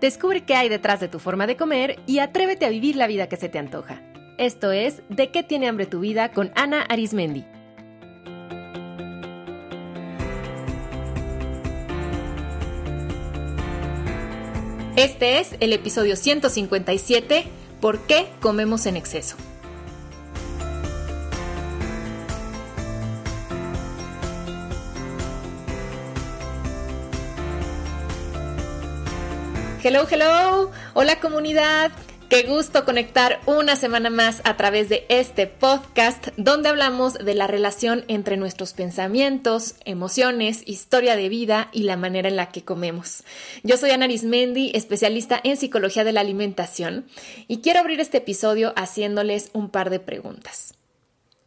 Descubre qué hay detrás de tu forma de comer y atrévete a vivir la vida que se te antoja. Esto es De qué tiene hambre tu vida con Ana Arismendi. Este es el episodio 157, ¿Por qué comemos en exceso? Hello, hello. Hola comunidad. Qué gusto conectar una semana más a través de este podcast donde hablamos de la relación entre nuestros pensamientos, emociones, historia de vida y la manera en la que comemos. Yo soy Ana Arismendi, especialista en psicología de la alimentación, y quiero abrir este episodio haciéndoles un par de preguntas.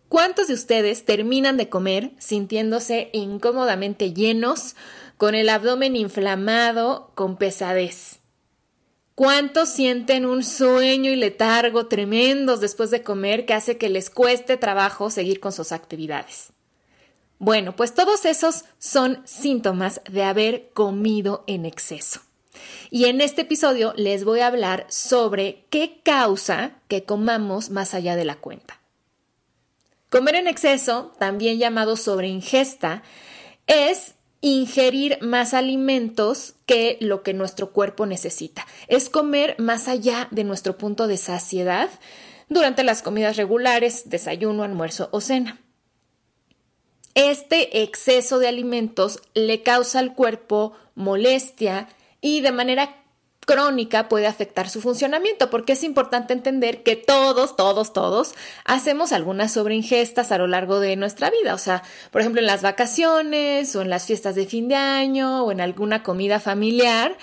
¿Cuántos de ustedes terminan de comer sintiéndose incómodamente llenos, con el abdomen inflamado, con pesadez? ¿Cuántos sienten un sueño y letargo tremendos después de comer que hace que les cueste trabajo seguir con sus actividades? Bueno, pues todos esos son síntomas de haber comido en exceso. Y en este episodio les voy a hablar sobre qué causa que comamos más allá de la cuenta. Comer en exceso, también llamado sobreingesta, es ingerir más alimentos que lo que nuestro cuerpo necesita. Es comer más allá de nuestro punto de saciedad durante las comidas regulares, desayuno, almuerzo o cena. Este exceso de alimentos le causa al cuerpo molestia y de manera crónica puede afectar su funcionamiento, porque es importante entender que todos, todos, todos hacemos algunas sobreingestas a lo largo de nuestra vida. O sea, por ejemplo, en las vacaciones o en las fiestas de fin de año o en alguna comida familiar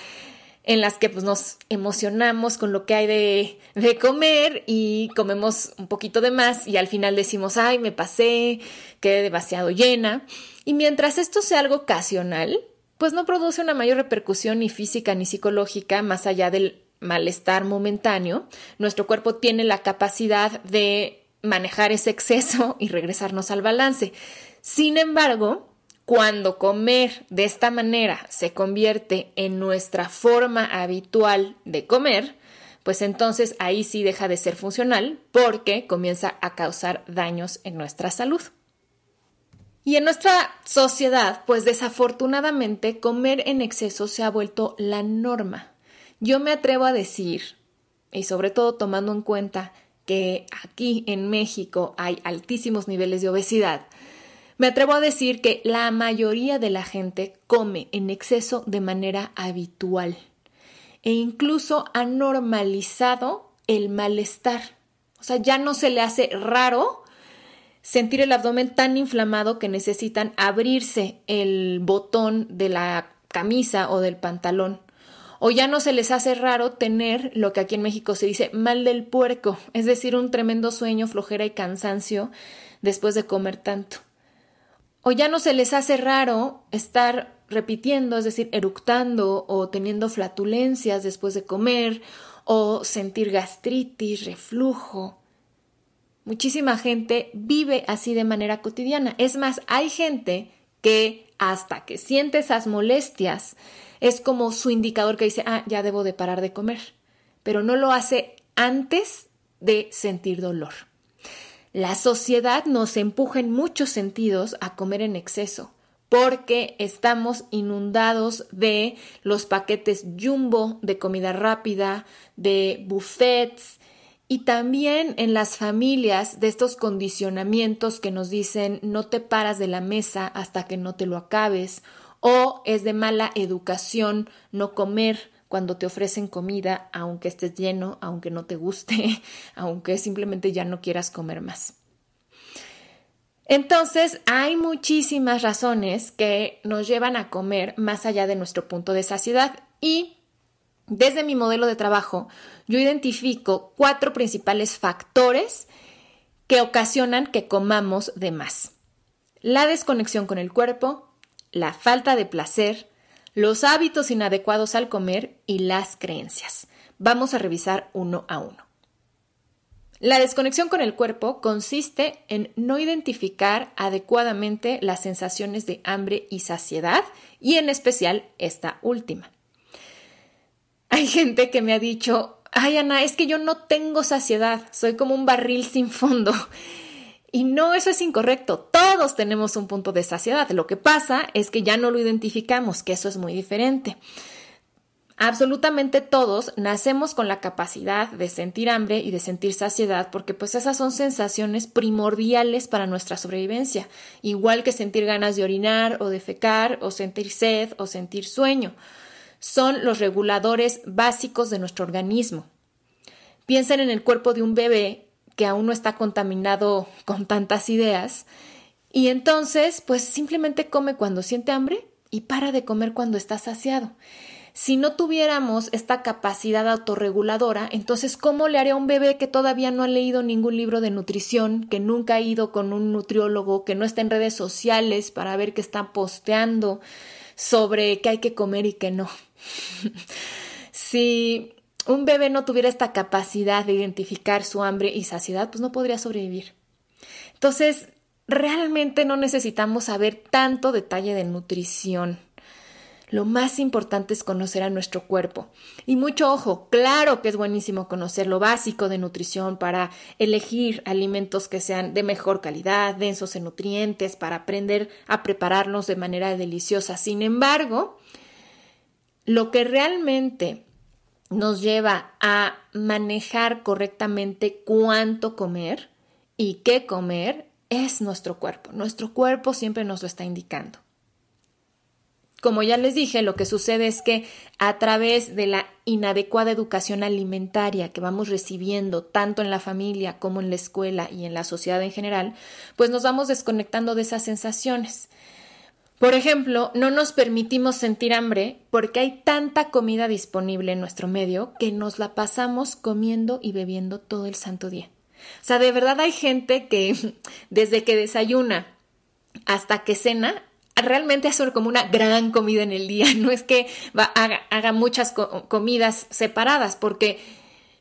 en las que pues, nos emocionamos con lo que hay de, de, comer y comemos un poquito de más y al final decimos, ay, me pasé, quedé demasiado llena. Y mientras esto sea algo ocasional, pues no produce una mayor repercusión ni física ni psicológica más allá del malestar momentáneo. Nuestro cuerpo tiene la capacidad de manejar ese exceso y regresarnos al balance. Sin embargo, cuando comer de esta manera se convierte en nuestra forma habitual de comer, pues entonces ahí sí deja de ser funcional porque comienza a causar daños en nuestra salud. Y en nuestra sociedad, pues desafortunadamente, comer en exceso se ha vuelto la norma. Yo me atrevo a decir, y sobre todo tomando en cuenta que aquí en México hay altísimos niveles de obesidad, me atrevo a decir que la mayoría de la gente come en exceso de manera habitual e incluso ha normalizado el malestar. O sea, ya no se le hace raro sentir el abdomen tan inflamado que necesitan abrirse el botón de la camisa o del pantalón. O ya no se les hace raro tener lo que aquí en México se dice mal del puerco, es decir, un tremendo sueño, flojera y cansancio después de comer tanto. O ya no se les hace raro estar repitiendo, es decir, eructando o teniendo flatulencias después de comer, o sentir gastritis, reflujo, Muchísima gente vive así de manera cotidiana. Es más, hay gente que hasta que siente esas molestias es como su indicador que dice, ah, ya debo de parar de comer, pero no lo hace antes de sentir dolor. La sociedad nos empuja en muchos sentidos a comer en exceso porque estamos inundados de los paquetes jumbo de comida rápida, de buffets, y también en las familias de estos condicionamientos que nos dicen no te paras de la mesa hasta que no te lo acabes o es de mala educación no comer cuando te ofrecen comida aunque estés lleno, aunque no te guste, aunque simplemente ya no quieras comer más. Entonces, hay muchísimas razones que nos llevan a comer más allá de nuestro punto de saciedad y desde mi modelo de trabajo, yo identifico cuatro principales factores que ocasionan que comamos de más. La desconexión con el cuerpo, la falta de placer, los hábitos inadecuados al comer y las creencias. Vamos a revisar uno a uno. La desconexión con el cuerpo consiste en no identificar adecuadamente las sensaciones de hambre y saciedad, y en especial esta última. Hay gente que me ha dicho, ay Ana, es que yo no tengo saciedad, soy como un barril sin fondo. Y no, eso es incorrecto. Todos tenemos un punto de saciedad. Lo que pasa es que ya no lo identificamos, que eso es muy diferente. Absolutamente todos nacemos con la capacidad de sentir hambre y de sentir saciedad porque pues esas son sensaciones primordiales para nuestra sobrevivencia, igual que sentir ganas de orinar o de fecar o sentir sed o sentir sueño son los reguladores básicos de nuestro organismo. Piensen en el cuerpo de un bebé que aún no está contaminado con tantas ideas y entonces pues simplemente come cuando siente hambre y para de comer cuando está saciado. Si no tuviéramos esta capacidad autorreguladora, entonces ¿cómo le haría a un bebé que todavía no ha leído ningún libro de nutrición, que nunca ha ido con un nutriólogo, que no está en redes sociales para ver qué están posteando sobre qué hay que comer y qué no? si un bebé no tuviera esta capacidad de identificar su hambre y saciedad, pues no podría sobrevivir. Entonces, realmente no necesitamos saber tanto detalle de nutrición. Lo más importante es conocer a nuestro cuerpo. Y mucho ojo, claro que es buenísimo conocer lo básico de nutrición para elegir alimentos que sean de mejor calidad, densos en nutrientes, para aprender a prepararlos de manera deliciosa. Sin embargo, lo que realmente nos lleva a manejar correctamente cuánto comer y qué comer es nuestro cuerpo. Nuestro cuerpo siempre nos lo está indicando. Como ya les dije, lo que sucede es que a través de la inadecuada educación alimentaria que vamos recibiendo tanto en la familia como en la escuela y en la sociedad en general, pues nos vamos desconectando de esas sensaciones por ejemplo, no nos permitimos sentir hambre porque hay tanta comida disponible en nuestro medio que nos la pasamos comiendo y bebiendo todo el santo día. O sea, de verdad hay gente que desde que desayuna hasta que cena, realmente hace como una gran comida en el día. No es que haga, muchas comidas separadas porque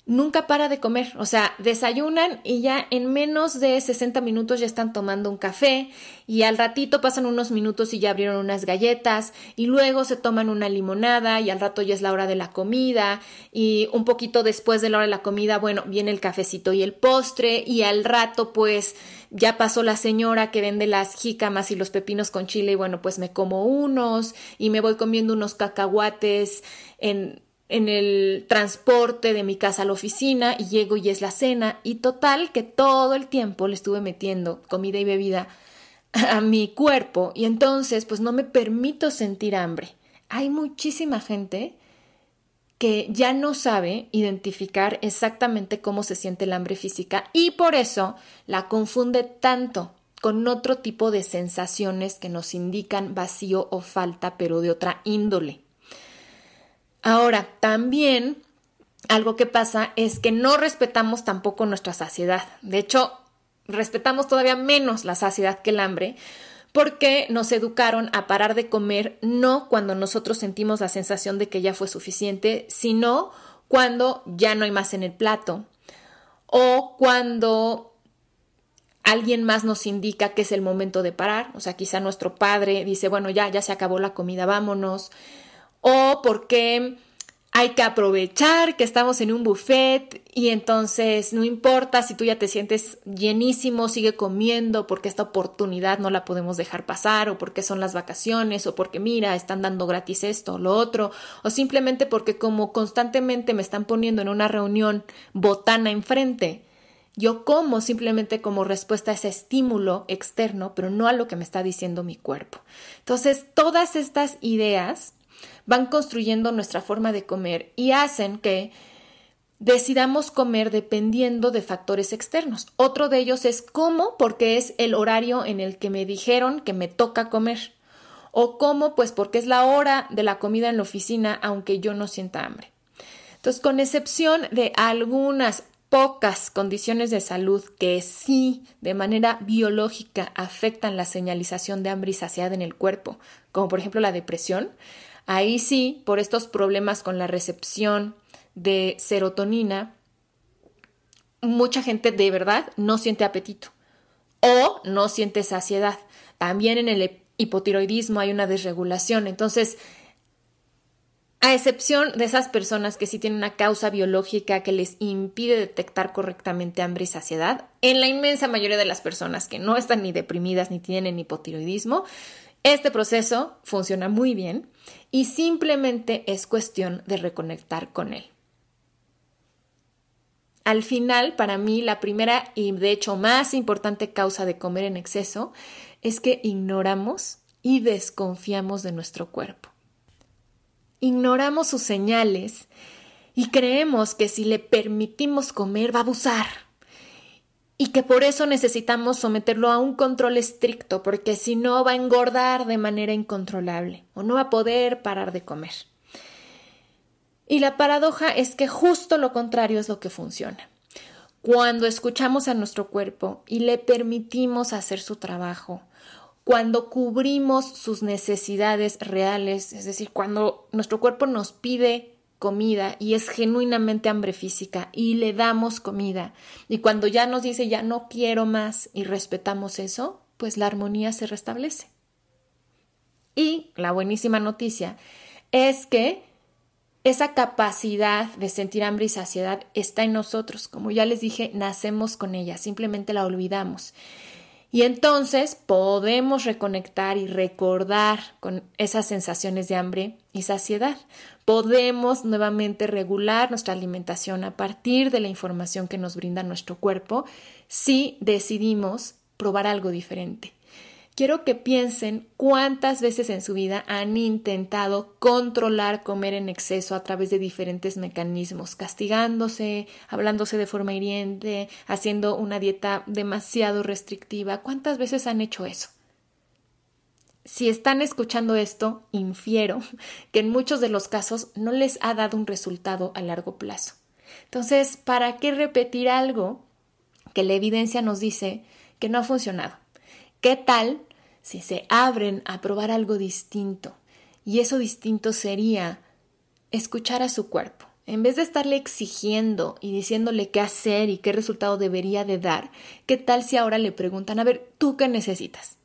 nunca para de comer, o sea, desayunan y ya en menos de 60 minutos ya están tomando un café y al ratito pasan unos minutos y ya abrieron unas galletas y luego se toman una limonada y al rato ya es la hora de la comida y un poquito después de la hora de la comida, bueno, viene el cafecito y el postre y al rato pues ya pasó la señora que vende las jícamas y los pepinos con chile y bueno, pues me como unos y me voy comiendo unos cacahuates en en el transporte de mi casa a la oficina y llego y es la cena y total que todo el tiempo le estuve metiendo comida y bebida a mi cuerpo y entonces pues no me permito sentir hambre. Hay muchísima gente que ya no sabe identificar exactamente cómo se siente el hambre física y por eso la confunde tanto con otro tipo de sensaciones que nos indican vacío o falta pero de otra índole. Ahora, también algo que pasa es que no respetamos tampoco nuestra saciedad. De hecho, respetamos todavía menos la saciedad que el hambre porque nos educaron a parar de comer no cuando nosotros sentimos la sensación de que ya fue suficiente, sino cuando ya no hay más en el plato o cuando alguien más nos indica que es el momento de parar, o sea, quizá nuestro padre dice, bueno, ya ya se acabó la comida, vámonos o porque hay que aprovechar que estamos en un buffet y entonces no importa si tú ya te sientes llenísimo, sigue comiendo porque esta oportunidad no la podemos dejar pasar o porque son las vacaciones o porque mira, están dando gratis esto o lo otro o simplemente porque como constantemente me están poniendo en una reunión botana enfrente, yo como simplemente como respuesta a ese estímulo externo, pero no a lo que me está diciendo mi cuerpo. Entonces, todas estas ideas van construyendo nuestra forma de comer y hacen que decidamos comer dependiendo de factores externos. Otro de ellos es cómo, porque es el horario en el que me dijeron que me toca comer. O cómo, pues porque es la hora de la comida en la oficina, aunque yo no sienta hambre. Entonces, con excepción de algunas pocas condiciones de salud que sí, de manera biológica, afectan la señalización de hambre y saciedad en el cuerpo, como por ejemplo la depresión, Ahí sí, por estos problemas con la recepción de serotonina, mucha gente de verdad no siente apetito o no siente saciedad. También en el hipotiroidismo hay una desregulación. Entonces, a excepción de esas personas que sí tienen una causa biológica que les impide detectar correctamente hambre y saciedad, en la inmensa mayoría de las personas que no están ni deprimidas ni tienen hipotiroidismo, este proceso funciona muy bien y simplemente es cuestión de reconectar con él. Al final, para mí, la primera y de hecho más importante causa de comer en exceso es que ignoramos y desconfiamos de nuestro cuerpo. Ignoramos sus señales y creemos que si le permitimos comer va a abusar y que por eso necesitamos someterlo a un control estricto, porque si no va a engordar de manera incontrolable o no va a poder parar de comer. Y la paradoja es que justo lo contrario es lo que funciona. Cuando escuchamos a nuestro cuerpo y le permitimos hacer su trabajo, cuando cubrimos sus necesidades reales, es decir, cuando nuestro cuerpo nos pide comida y es genuinamente hambre física y le damos comida. Y cuando ya nos dice ya no quiero más y respetamos eso, pues la armonía se restablece. Y la buenísima noticia es que esa capacidad de sentir hambre y saciedad está en nosotros. Como ya les dije, nacemos con ella, simplemente la olvidamos. Y entonces podemos reconectar y recordar con esas sensaciones de hambre y saciedad. Podemos nuevamente regular nuestra alimentación a partir de la información que nos brinda nuestro cuerpo si decidimos probar algo diferente quiero que piensen cuántas veces en su vida han intentado controlar comer en exceso a través de diferentes mecanismos, castigándose, hablándose de forma hiriente, haciendo una dieta demasiado restrictiva. ¿Cuántas veces han hecho eso? Si están escuchando esto, infiero que en muchos de los casos no les ha dado un resultado a largo plazo. Entonces, ¿para qué repetir algo que la evidencia nos dice que no ha funcionado? ¿Qué tal si se abren a probar algo distinto? Y eso distinto sería escuchar a su cuerpo. En vez de estarle exigiendo y diciéndole qué hacer y qué resultado debería de dar, ¿qué tal si ahora le preguntan, a ver, ¿tú qué necesitas?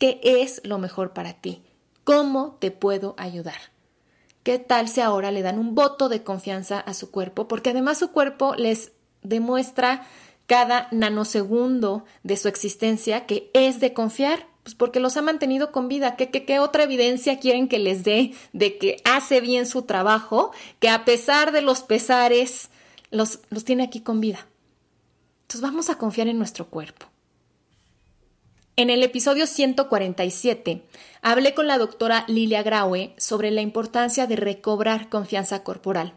¿Qué es lo mejor para ti? ¿Cómo te puedo ayudar? ¿Qué tal si ahora le dan un voto de confianza a su cuerpo? Porque además su cuerpo les demuestra cada nanosegundo de su existencia que es de confiar, pues porque los ha mantenido con vida. ¿Qué, qué, otra evidencia quieren que les dé de que hace bien su trabajo, que a pesar de los pesares, los, los tiene aquí con vida? Entonces vamos a confiar en nuestro cuerpo. En el episodio 147 hablé con la doctora Lilia Graue sobre la importancia de recobrar confianza corporal.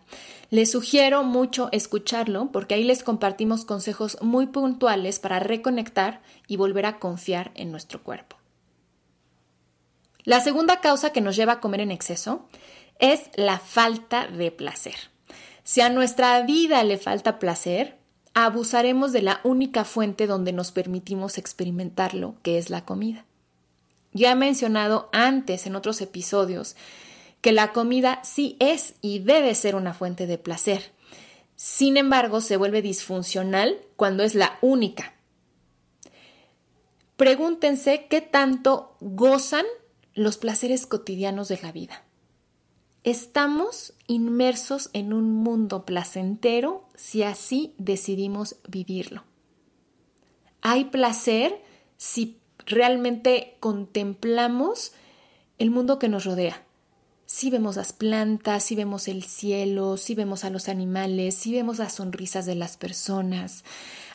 Les sugiero mucho escucharlo porque ahí les compartimos consejos muy puntuales para reconectar y volver a confiar en nuestro cuerpo. La segunda causa que nos lleva a comer en exceso es la falta de placer. Si a nuestra vida le falta placer, abusaremos de la única fuente donde nos permitimos experimentarlo, que es la comida. Ya he mencionado antes en otros episodios que la comida sí es y debe ser una fuente de placer. Sin embargo, se vuelve disfuncional cuando es la única. Pregúntense qué tanto gozan los placeres cotidianos de la vida. Estamos inmersos en un mundo placentero si así decidimos vivirlo. Hay placer si realmente contemplamos el mundo que nos rodea. Si vemos las plantas, si vemos el cielo, si vemos a los animales, si vemos las sonrisas de las personas.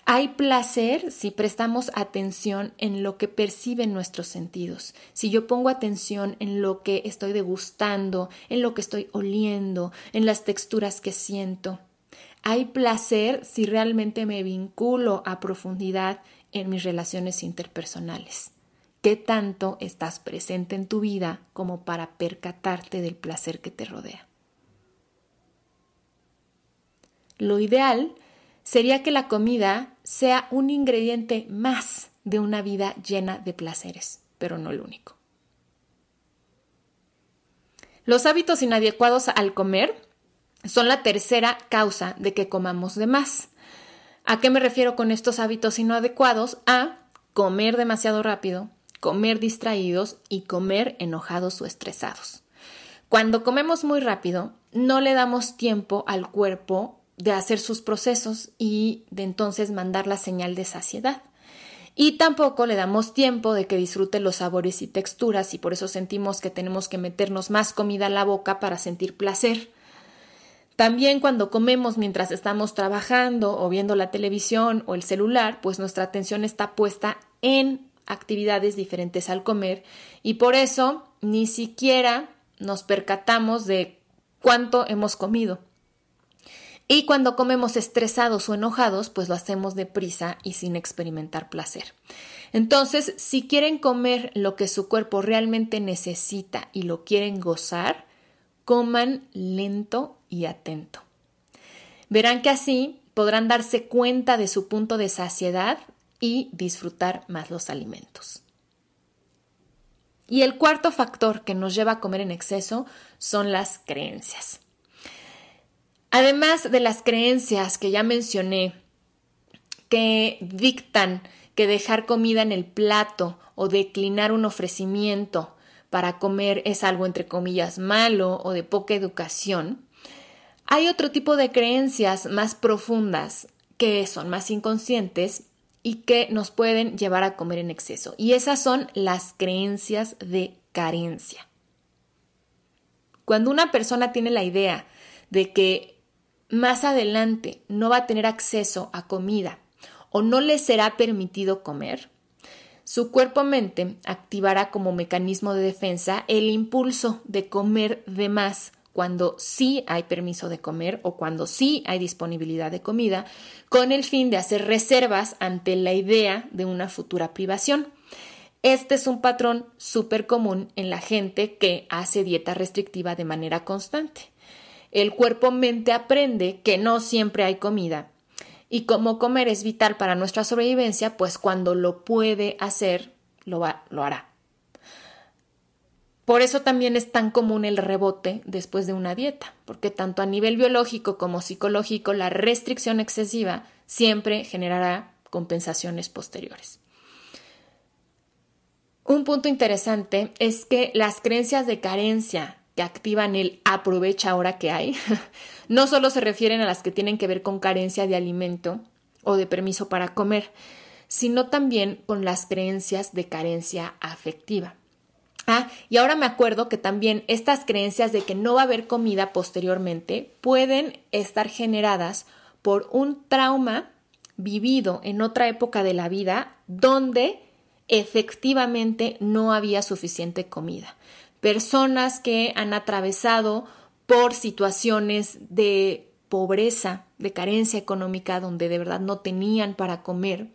Hay placer si prestamos atención en lo que perciben nuestros sentidos. Si yo pongo atención en lo que estoy degustando, en lo que estoy oliendo, en las texturas que siento. Hay placer si realmente me vinculo a profundidad en mis relaciones interpersonales qué tanto estás presente en tu vida como para percatarte del placer que te rodea. Lo ideal sería que la comida sea un ingrediente más de una vida llena de placeres, pero no el único. Los hábitos inadecuados al comer son la tercera causa de que comamos de más. ¿A qué me refiero con estos hábitos inadecuados? A comer demasiado rápido, comer distraídos y comer enojados o estresados. Cuando comemos muy rápido, no le damos tiempo al cuerpo de hacer sus procesos y de entonces mandar la señal de saciedad. Y tampoco le damos tiempo de que disfrute los sabores y texturas y por eso sentimos que tenemos que meternos más comida a la boca para sentir placer. También cuando comemos mientras estamos trabajando o viendo la televisión o el celular, pues nuestra atención está puesta en actividades diferentes al comer y por eso ni siquiera nos percatamos de cuánto hemos comido. Y cuando comemos estresados o enojados, pues lo hacemos deprisa y sin experimentar placer. Entonces, si quieren comer lo que su cuerpo realmente necesita y lo quieren gozar, coman lento y atento. Verán que así podrán darse cuenta de su punto de saciedad y disfrutar más los alimentos. Y el cuarto factor que nos lleva a comer en exceso son las creencias. Además de las creencias que ya mencioné, que dictan que dejar comida en el plato o declinar un ofrecimiento para comer es algo entre comillas malo o de poca educación, hay otro tipo de creencias más profundas que son más inconscientes y que nos pueden llevar a comer en exceso. Y esas son las creencias de carencia. Cuando una persona tiene la idea de que más adelante no va a tener acceso a comida o no le será permitido comer, su cuerpo-mente activará como mecanismo de defensa el impulso de comer de más cuando sí hay permiso de comer o cuando sí hay disponibilidad de comida, con el fin de hacer reservas ante la idea de una futura privación. Este es un patrón súper común en la gente que hace dieta restrictiva de manera constante. El cuerpo-mente aprende que no siempre hay comida y como comer es vital para nuestra sobrevivencia, pues cuando lo puede hacer, lo, lo hará. Por eso también es tan común el rebote después de una dieta, porque tanto a nivel biológico como psicológico la restricción excesiva siempre generará compensaciones posteriores. Un punto interesante es que las creencias de carencia que activan el aprovecha ahora que hay no solo se refieren a las que tienen que ver con carencia de alimento o de permiso para comer, sino también con las creencias de carencia afectiva. Ah, y ahora me acuerdo que también estas creencias de que no va a haber comida posteriormente pueden estar generadas por un trauma vivido en otra época de la vida donde efectivamente no había suficiente comida. Personas que han atravesado por situaciones de pobreza, de carencia económica, donde de verdad no tenían para comer,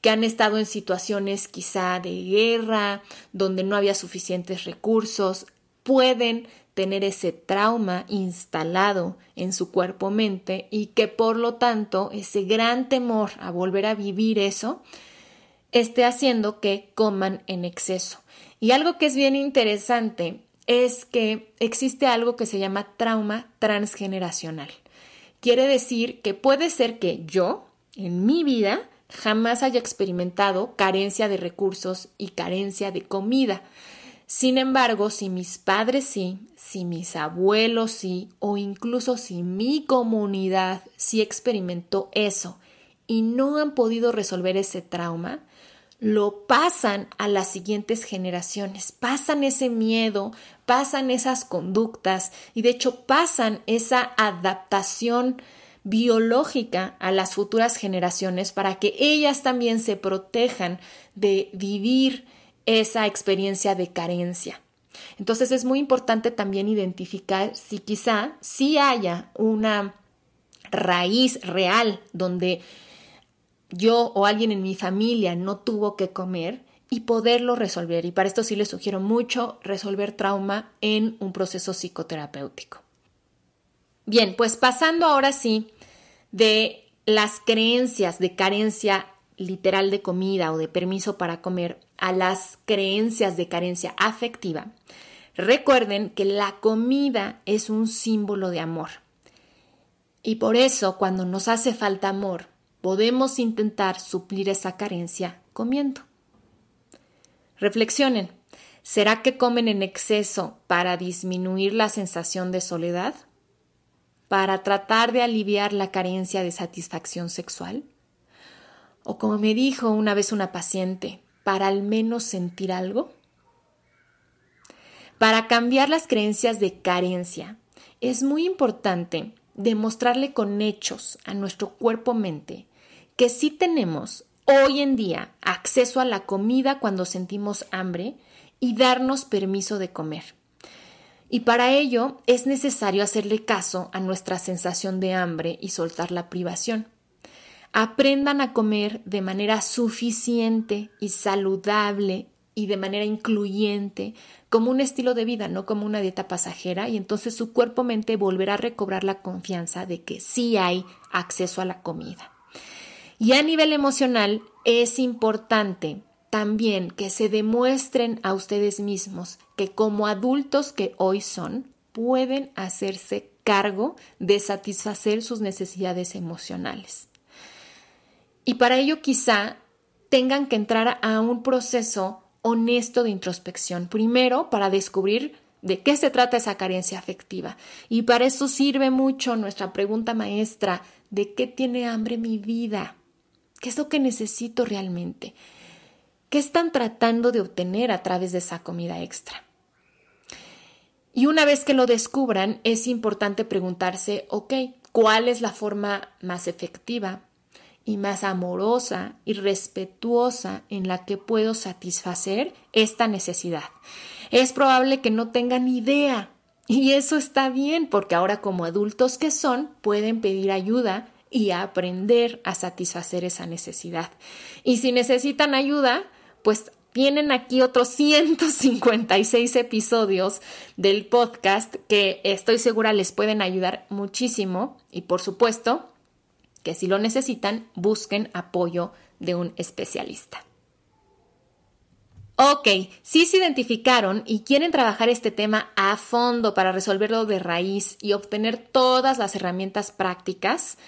que han estado en situaciones quizá de guerra, donde no había suficientes recursos, pueden tener ese trauma instalado en su cuerpo-mente y que por lo tanto ese gran temor a volver a vivir eso esté haciendo que coman en exceso. Y algo que es bien interesante es que existe algo que se llama trauma transgeneracional. Quiere decir que puede ser que yo, en mi vida, jamás haya experimentado carencia de recursos y carencia de comida. Sin embargo, si mis padres sí, si mis abuelos sí, o incluso si mi comunidad sí experimentó eso y no han podido resolver ese trauma, lo pasan a las siguientes generaciones, pasan ese miedo, pasan esas conductas y de hecho pasan esa adaptación biológica a las futuras generaciones para que ellas también se protejan de vivir esa experiencia de carencia. Entonces es muy importante también identificar si quizá sí haya una raíz real donde yo o alguien en mi familia no tuvo que comer y poderlo resolver. Y para esto sí les sugiero mucho resolver trauma en un proceso psicoterapéutico. Bien, pues pasando ahora sí de las creencias de carencia literal de comida o de permiso para comer a las creencias de carencia afectiva, recuerden que la comida es un símbolo de amor. Y por eso cuando nos hace falta amor, podemos intentar suplir esa carencia comiendo. Reflexionen, ¿será que comen en exceso para disminuir la sensación de soledad? para tratar de aliviar la carencia de satisfacción sexual? ¿O como me dijo una vez una paciente, para al menos sentir algo? Para cambiar las creencias de carencia, es muy importante demostrarle con hechos a nuestro cuerpo-mente que sí tenemos hoy en día acceso a la comida cuando sentimos hambre y darnos permiso de comer. Y para ello es necesario hacerle caso a nuestra sensación de hambre y soltar la privación. Aprendan a comer de manera suficiente y saludable y de manera incluyente, como un estilo de vida, no como una dieta pasajera, y entonces su cuerpo-mente volverá a recobrar la confianza de que sí hay acceso a la comida. Y a nivel emocional es importante también que se demuestren a ustedes mismos que como adultos que hoy son, pueden hacerse cargo de satisfacer sus necesidades emocionales. Y para ello quizá tengan que entrar a un proceso honesto de introspección, primero para descubrir de qué se trata esa carencia afectiva. Y para eso sirve mucho nuestra pregunta maestra, ¿de qué tiene hambre mi vida? ¿Qué es lo que necesito realmente? ¿Qué están tratando de obtener a través de esa comida extra? Y una vez que lo descubran, es importante preguntarse, ok, ¿cuál es la forma más efectiva y más amorosa y respetuosa en la que puedo satisfacer esta necesidad? Es probable que no tengan idea y eso está bien porque ahora como adultos que son, pueden pedir ayuda y aprender a satisfacer esa necesidad. Y si necesitan ayuda, pues tienen aquí otros 156 episodios del podcast que estoy segura les pueden ayudar muchísimo y por supuesto que si lo necesitan busquen apoyo de un especialista. Ok, si se identificaron y quieren trabajar este tema a fondo para resolverlo de raíz y obtener todas las herramientas prácticas,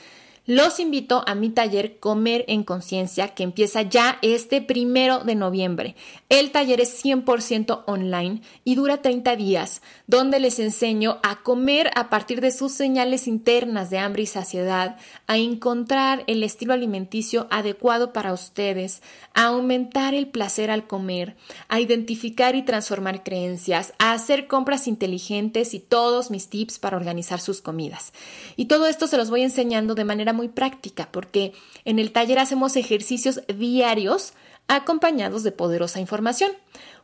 los invito a mi taller Comer en Conciencia que empieza ya este primero de noviembre. El taller es 100% online y dura 30 días donde les enseño a comer a partir de sus señales internas de hambre y saciedad, a encontrar el estilo alimenticio adecuado para ustedes, a aumentar el placer al comer, a identificar y transformar creencias, a hacer compras inteligentes y todos mis tips para organizar sus comidas. Y todo esto se los voy enseñando de manera muy práctica porque en el taller hacemos ejercicios diarios acompañados de poderosa información.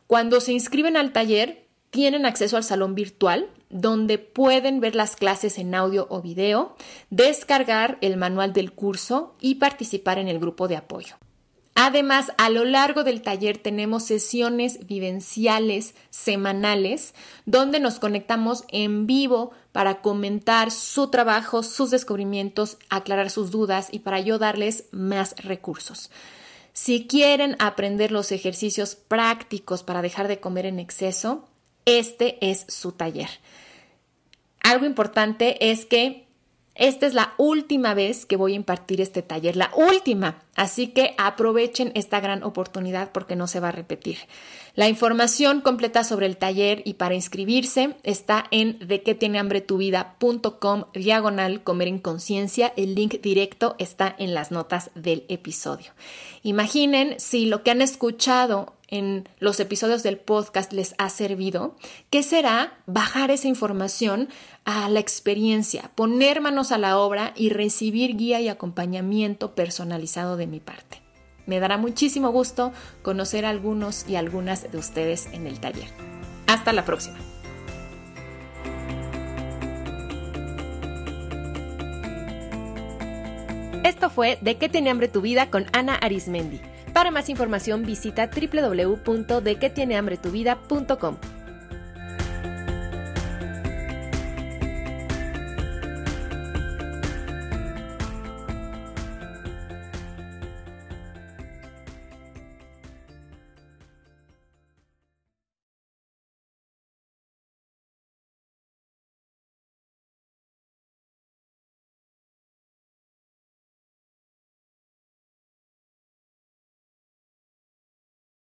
Cuando se inscriben al taller, tienen acceso al salón virtual donde pueden ver las clases en audio o video, descargar el manual del curso y participar en el grupo de apoyo. Además, a lo largo del taller tenemos sesiones vivenciales semanales donde nos conectamos en vivo para comentar su trabajo, sus descubrimientos, aclarar sus dudas y para yo darles más recursos. Si quieren aprender los ejercicios prácticos para dejar de comer en exceso, este es su taller. Algo importante es que esta es la última vez que voy a impartir este taller, la última. Así que aprovechen esta gran oportunidad porque no se va a repetir. La información completa sobre el taller y para inscribirse está en de que tiene hambre tu vida.com diagonal comer en conciencia. El link directo está en las notas del episodio. Imaginen si lo que han escuchado en los episodios del podcast les ha servido, ¿qué será bajar esa información a la experiencia, poner manos a la obra y recibir guía y acompañamiento personalizado de mi parte. Me dará muchísimo gusto conocer a algunos y algunas de ustedes en el taller. Hasta la próxima. Esto fue De qué tiene hambre tu vida con Ana Arismendi. Para más información visita www.dequetienehambretuvida.com.